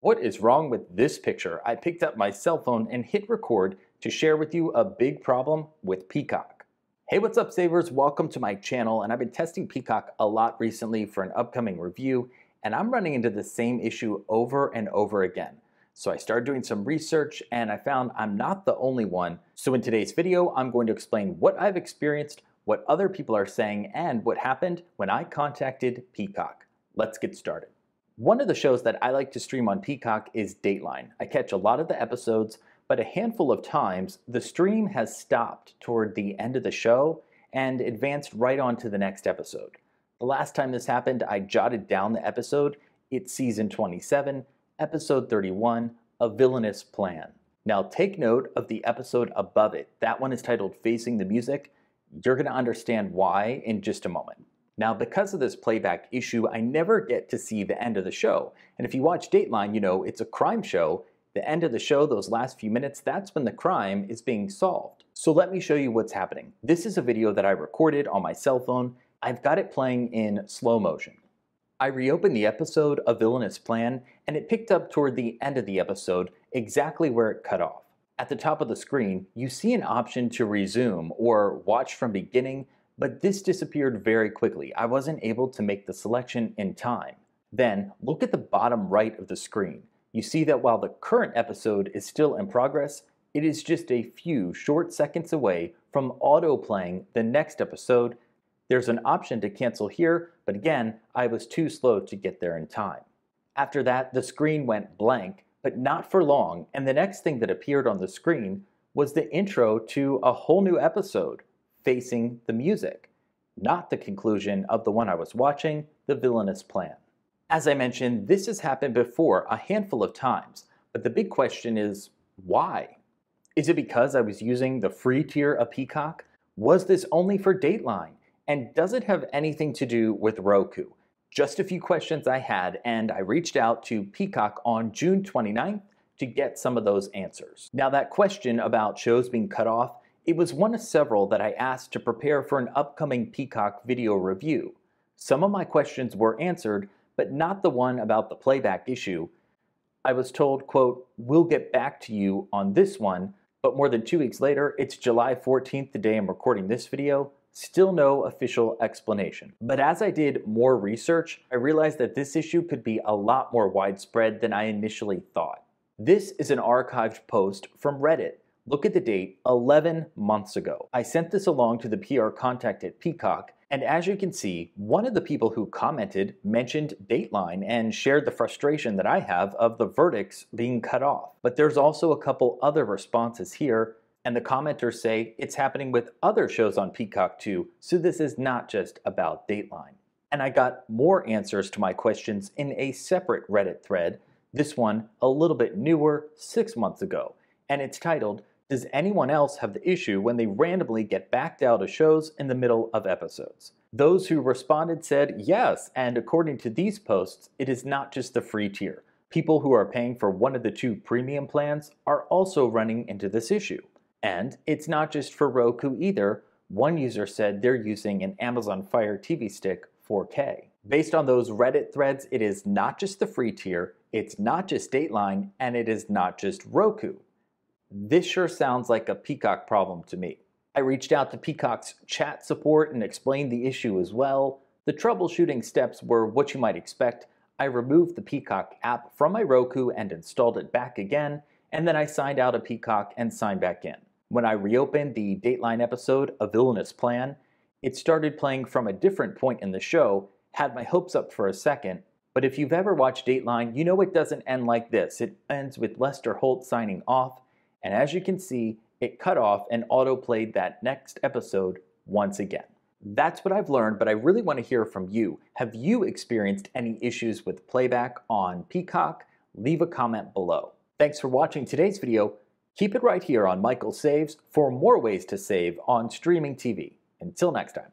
What is wrong with this picture? I picked up my cell phone and hit record to share with you a big problem with Peacock. Hey, what's up savers? Welcome to my channel and I've been testing Peacock a lot recently for an upcoming review and I'm running into the same issue over and over again. So I started doing some research and I found I'm not the only one. So in today's video, I'm going to explain what I've experienced, what other people are saying, and what happened when I contacted Peacock. Let's get started. One of the shows that I like to stream on Peacock is Dateline. I catch a lot of the episodes, but a handful of times the stream has stopped toward the end of the show and advanced right on to the next episode. The last time this happened, I jotted down the episode. It's season 27, episode 31, A Villainous Plan. Now take note of the episode above it. That one is titled Facing the Music. You're going to understand why in just a moment. Now, because of this playback issue, I never get to see the end of the show. And if you watch Dateline, you know it's a crime show. The end of the show, those last few minutes, that's when the crime is being solved. So let me show you what's happening. This is a video that I recorded on my cell phone. I've got it playing in slow motion. I reopened the episode, A Villainous Plan, and it picked up toward the end of the episode, exactly where it cut off. At the top of the screen, you see an option to resume or watch from beginning but this disappeared very quickly. I wasn't able to make the selection in time. Then, look at the bottom right of the screen. You see that while the current episode is still in progress, it is just a few short seconds away from auto-playing the next episode. There's an option to cancel here, but again, I was too slow to get there in time. After that, the screen went blank, but not for long, and the next thing that appeared on the screen was the intro to a whole new episode facing the music, not the conclusion of the one I was watching, The Villainous Plan. As I mentioned, this has happened before a handful of times, but the big question is why? Is it because I was using the free tier of Peacock? Was this only for Dateline? And does it have anything to do with Roku? Just a few questions I had, and I reached out to Peacock on June 29th to get some of those answers. Now, that question about shows being cut off it was one of several that I asked to prepare for an upcoming Peacock video review. Some of my questions were answered, but not the one about the playback issue. I was told, quote, we'll get back to you on this one, but more than two weeks later, it's July 14th, the day I'm recording this video, still no official explanation. But as I did more research, I realized that this issue could be a lot more widespread than I initially thought. This is an archived post from Reddit Look at the date 11 months ago. I sent this along to the PR contact at Peacock, and as you can see, one of the people who commented mentioned Dateline and shared the frustration that I have of the verdicts being cut off. But there's also a couple other responses here and the commenters say it's happening with other shows on Peacock too, so this is not just about Dateline. And I got more answers to my questions in a separate Reddit thread, this one a little bit newer, six months ago, and it's titled does anyone else have the issue when they randomly get backed out of shows in the middle of episodes? Those who responded said yes, and according to these posts, it is not just the free tier. People who are paying for one of the two premium plans are also running into this issue. And it's not just for Roku either. One user said they're using an Amazon Fire TV Stick 4K. Based on those Reddit threads, it is not just the free tier, it's not just Dateline, and it is not just Roku. This sure sounds like a Peacock problem to me. I reached out to Peacock's chat support and explained the issue as well. The troubleshooting steps were what you might expect. I removed the Peacock app from my Roku and installed it back again, and then I signed out of Peacock and signed back in. When I reopened the Dateline episode, A Villainous Plan, it started playing from a different point in the show, had my hopes up for a second, but if you've ever watched Dateline, you know it doesn't end like this. It ends with Lester Holt signing off and as you can see, it cut off and auto-played that next episode once again. That's what I've learned, but I really want to hear from you. Have you experienced any issues with playback on Peacock? Leave a comment below. Thanks for watching today's video. Keep it right here on Michael Saves for more ways to save on streaming TV. Until next time.